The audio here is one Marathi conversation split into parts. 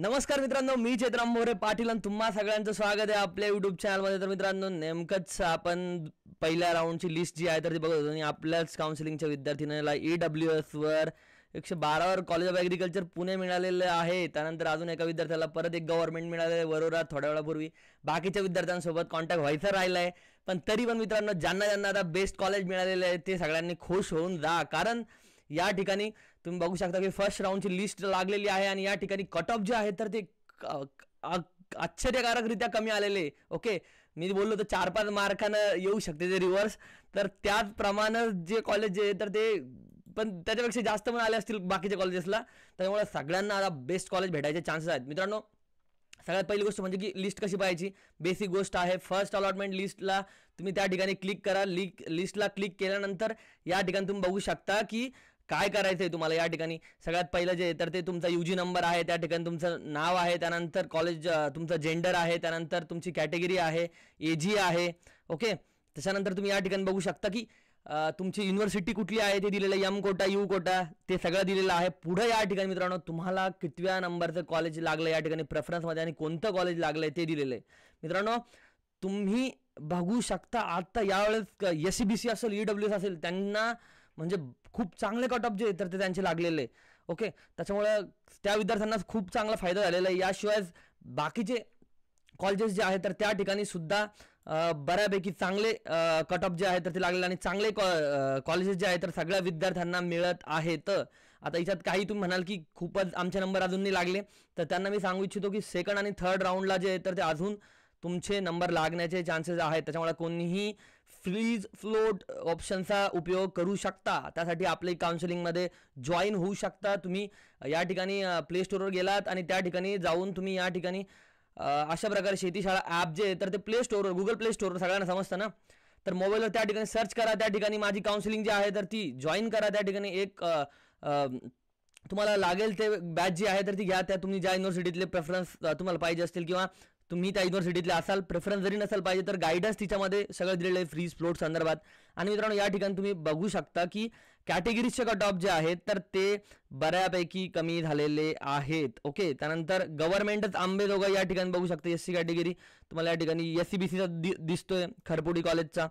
नमस्कार मित्रांनो मी चेतराम मोरे पाटील आणि तुम्हा सगळ्यांचं स्वागत आहे आपल्या युट्यूब चॅनलमध्ये तर मित्रांनो नेमकंच आपण पहिल्या राऊंडची लिस्ट जी आहे तर ती बघत होतो आणि आपल्याच काउन्सिलिंगच्या विद्यार्थिनीला ई e डब्ल्यू एसवर एकशे बारावर कॉलेज ऑफ ॲग्रिकल्चर पुणे मिळालेलं आहे त्यानंतर अजून एका विद्यार्थ्याला परत एक गव्हर्नमेंट मिळालेलं आहे वरोरा थोड्या वेळापूर्वी बाकीच्या विद्यार्थ्यांसोबत कॉन्टॅक्ट व्हायचं राहिला आहे पण तरी पण मित्रांनो ज्यांना ज्यांना आता बेस्ट कॉलेज मिळालेलं आहे ते सगळ्यांनी खुश होऊन जा कारण या ठिकाणी तुम्ही बघू शकता की फर्स्ट राऊंडची लिस्ट लागलेली आहे आणि या ठिकाणी कट ऑफ जे आहे तर ते आश्चर्यकारकरित्या कमी आलेले ओके मी बोललो तर चार पाच मार्कानं येऊ शकते ते रिव्हर्स तर त्याचप्रमाणे जे कॉलेज जे तर ते पण त्याच्यापेक्षा जास्त पण आले असतील बाकीच्या कॉलेजेसला त्यामुळे सगळ्यांना आता बेस्ट कॉलेज भेटायचे चान्सेस आहेत मित्रांनो सगळ्यात पहिली गोष्ट म्हणजे की लिस्ट कशी पाहायची बेसिक गोष्ट आहे फर्स्ट अलॉटमेंट लिस्टला तुम्ही त्या ठिकाणी क्लिक करा लिस्टला क्लिक केल्यानंतर या ठिकाणी तुम्ही बघू शकता की काय करायचं आहे तुम्हाला या ठिकाणी सगळ्यात पहिलं जे तर ते तुमचा यू जी नंबर आहे त्या ठिकाणी तुमचं नाव आहे त्यानंतर कॉलेज तुमचं जेंडर आहे त्यानंतर तुमची कॅटेगरी आहे एजी आहे ओके त्याच्यानंतर तुम्ही या ठिकाणी बघू शकता की तुमची युनिव्हर्सिटी कुठली आहे ते दिलेलं यम कोटा यू कोटा ते सगळं दिलेलं आहे पुढं या ठिकाणी मित्रांनो तुम्हाला कितव्या नंबरचं कॉलेज लागलं या ठिकाणी प्रेफरन्समध्ये आणि कोणतं कॉलेज लागलं आहे ते दिलेलं आहे मित्रांनो तुम्ही बघू शकता आत्ता यावेळेस एस सी बी सी असेल ई डब्ल्यू एस असेल त्यांना म्हणजे खूप चांगले कट ऑफ जे तर ते त्यांचे लागलेले ओके त्याच्यामुळं त्या विद्यार्थ्यांना खूप चांगला फायदा झालेला आहे याशिवाय बाकीचे कॉलेजेस जे आहेत तर त्या ठिकाणी सुद्धा बऱ्यापैकी चांगले कट ऑफ जे आहेत तर ते लागलेले आणि चांगले कॉ कॉलेजेस जे आहेत तर सगळ्या विद्यार्थ्यांना मिळत आहेत आता याच्यात काही तुम्ही म्हणाल की खूपच आमचे नंबर अजून नाही लागले तर त्यांना मी सांगू इच्छितो की सेकंड आणि थर्ड राऊंडला जे आहे तर ते अजून तुमचे नंबर लागण्याचे चान्सेस आहेत त्याच्यामुळे कोणीही फ्रीज फ्लोट ऑप्शनचा उपयोग करू शकता त्यासाठी आपले काउन्सिलिंगमध्ये जॉईन होऊ शकता तुम्ही या ठिकाणी प्ले स्टोअरवर गेलात आणि त्या ठिकाणी जाऊन तुम्ही या ठिकाणी अशा प्रकारे शेतीशाळा ॲप जे तर ते प्ले स्टोअरवर गुगल प्ले स्टोअरवर सगळ्यांना समजतं ना तर मोबाईलवर त्या ठिकाणी सर्च करा त्या ठिकाणी माझी काउन्सिलिंग जी आहे तर ती जॉईन करा त्या ठिकाणी एक तुम्हाला लागेल ते बॅच जी आहे तर ती घ्या त्या तुम्ही ज्या युनिव्हर्सिटीतले प्रेफरन्स तुम्हाला पाहिजे असतील किंवा तुम्ही त्या युनिव्हर्सिटीतल्या असाल प्रेफरन्स जरी नसाल पाहिजे तर गायडन्स तिच्यामध्ये सगळं दिलेलं आहे फ्रीज फ्लोट संदर्भात आणि मित्रांनो या ठिकाणी तुम्ही बघू शकता की कॅटेगरीजचे का टॉप जे आहेत तर ते बऱ्यापैकी कमी झालेले आहेत ओके त्यानंतर गव्हर्नमेंटच आंबेजोगाई या ठिकाणी बघू शकता एस सी कॅटेगरी तुम्हाला या ठिकाणी एस सी बी सीचा दिसतोय खरपुडी कॉलेजचा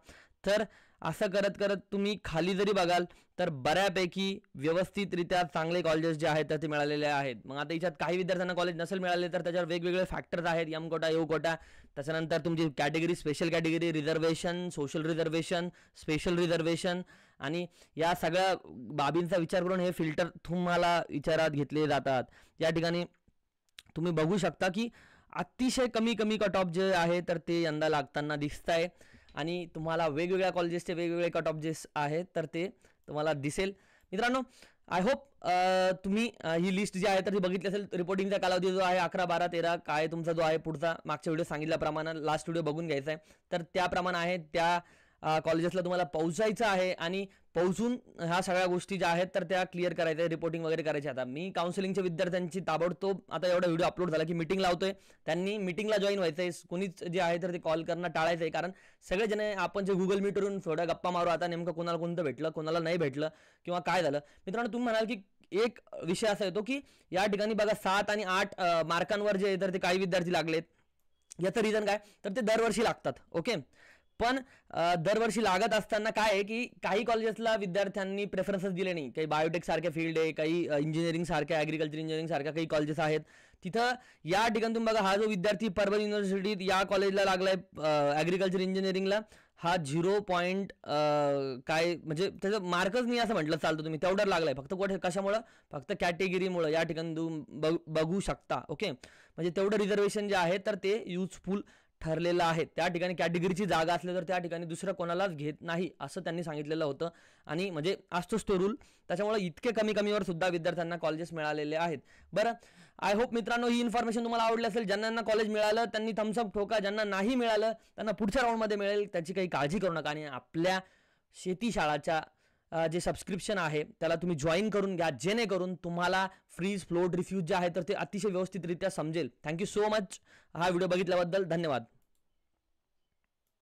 तर असं करत करत तुम्ही खाली जरी बघाल तर बऱ्यापैकी व्यवस्थितरित्या चांगले कॉलेजेस जे आहेत तर ते मिळालेले आहेत मग आता याच्यात काही विद्यार्थ्यांना कॉलेज नसेल मिळाले तर त्याच्यावर वेगवेगळे फॅक्टर्स आहेत यम कोटा यू कोटा त्याच्यानंतर तुमची category special category reservation social reservation special reservation आणि या सगळ्या बाबींचा विचार करून हे फिल्टर तुम्हाला विचारात घेतले जातात या ठिकाणी तुम्ही बघू शकता की अतिशय कमी कमी कट ऑफ जे आहे तर ते यंदा लागताना दिसत आहे आणि तुम्हाला वेगवेगळ्या कॉलेजेसचे वेगवेगळे कट ऑफ जे आहेत तर ते तुम्हाला दिसेल मित्रांनो आय होप तुम्ही ही लिस्ट जी आहे तर ती बघितली असेल रिपोर्टिंगचा कालावधी जो आहे अकरा बारा तेरा काय तुमचा जो आहे पुढचा मागच्या व्हिडिओ सांगितल्याप्रमाणे लास्ट व्हिडिओ बघून घ्यायचा आहे तर त्याप्रमाणे आहे त्या कॉलेजेसला तुम्हाला पोहोचायचं आहे आणि पोहोचून ह्या सगळ्या गोष्टी ज्या आहेत तर त्या क्लिअर करायच्या रिपोर्टिंग वगैरे करायचे आता मी काउन्सिलिंगच्या विद्यार्थ्यांची ताबडतोब आता एवढा व्हिडिओ अपलोड झाला की मीटिंग लावतोय त्यांनी मिटिंगला जॉईन व्हायचं आहे कोणीच जे आहे तर ते कॉल करणं टाळायचं आहे कारण सगळेजण आपण जे गुगल मीटवरून थोड्या गप्पा मारू आता नेमकं कोणाला कोणतं भेटलं कोणाला नाही भेटलं किंवा काय झालं मित्रांनो तुम्ही म्हणाल की एक विषय असा येतो की या ठिकाणी बघा सात आणि आठ मार्कांवर जे तर ते काही विद्यार्थी लागलेत याचं रिझन काय तर ते दरवर्षी लागतात ओके पण दरवर्षी लागत असताना काय आहे की काही कॉलेजेसला विद्यार्थ्यांनी प्रेफरन्सेस दिले नाही काही बायोटेक सारख्या फील्ड आहे काही इंजिनिअरिंगसारख्या ॲग्रिकल्चर सारख्या काही कॉलेजेस आहेत तिथं या ठिकाणी तुम्ही बघा हा जो विद्यार्थी पर्वत युनिव्हर्सिटीत या कॉलेजला लागलाय आहे इंजिनिअरिंगला हा झिरो पॉईंट काय म्हणजे त्याचं मार्कच नाही असं म्हटलं चालतं तुम्ही तेवढं लागलाय फक्त कुठे कशामुळं फक्त कॅटेगरीमुळं या ठिकाणी तुम्ही बघू शकता ओके म्हणजे तेवढं रिझर्वेशन जे आहे तर ते युजफुल ठरलेलं आहे त्या ठिकाणी कॅटेगरीची जागा असली तर त्या ठिकाणी दुसऱ्या कोणालाच घेत नाही असं त्यांनी सांगितलेलं होतं आणि म्हणजे असतोच तो रूल त्याच्यामुळे इतके कमी कमीवर सुद्धा विद्यार्थ्यांना कॉलेजेस मिळालेले आहेत बरं आय होप मित्रांनो ही इन्फॉर्मेशन तुम्हाला आवडली असेल ज्यांना कॉलेज मिळालं त्यांनी थम्सअप ठोका ज्यांना नाही मिळालं त्यांना पुढच्या राऊंडमध्ये मिळेल त्याची काही काळजी करू नका आणि आपल्या शेती शाळाच्या जे सबस्क्रिप्शन आहे त्याला तुम्ही जॉईन करून घ्या जेणेकरून तुम्हाला फ्रीज फ्लोट रिफ्यूज जे आहे तर ते अतिशय व्यवस्थितरित्या समजेल थँक्यू सो मच हा व्हिडिओ बघितल्याबद्दल धन्यवाद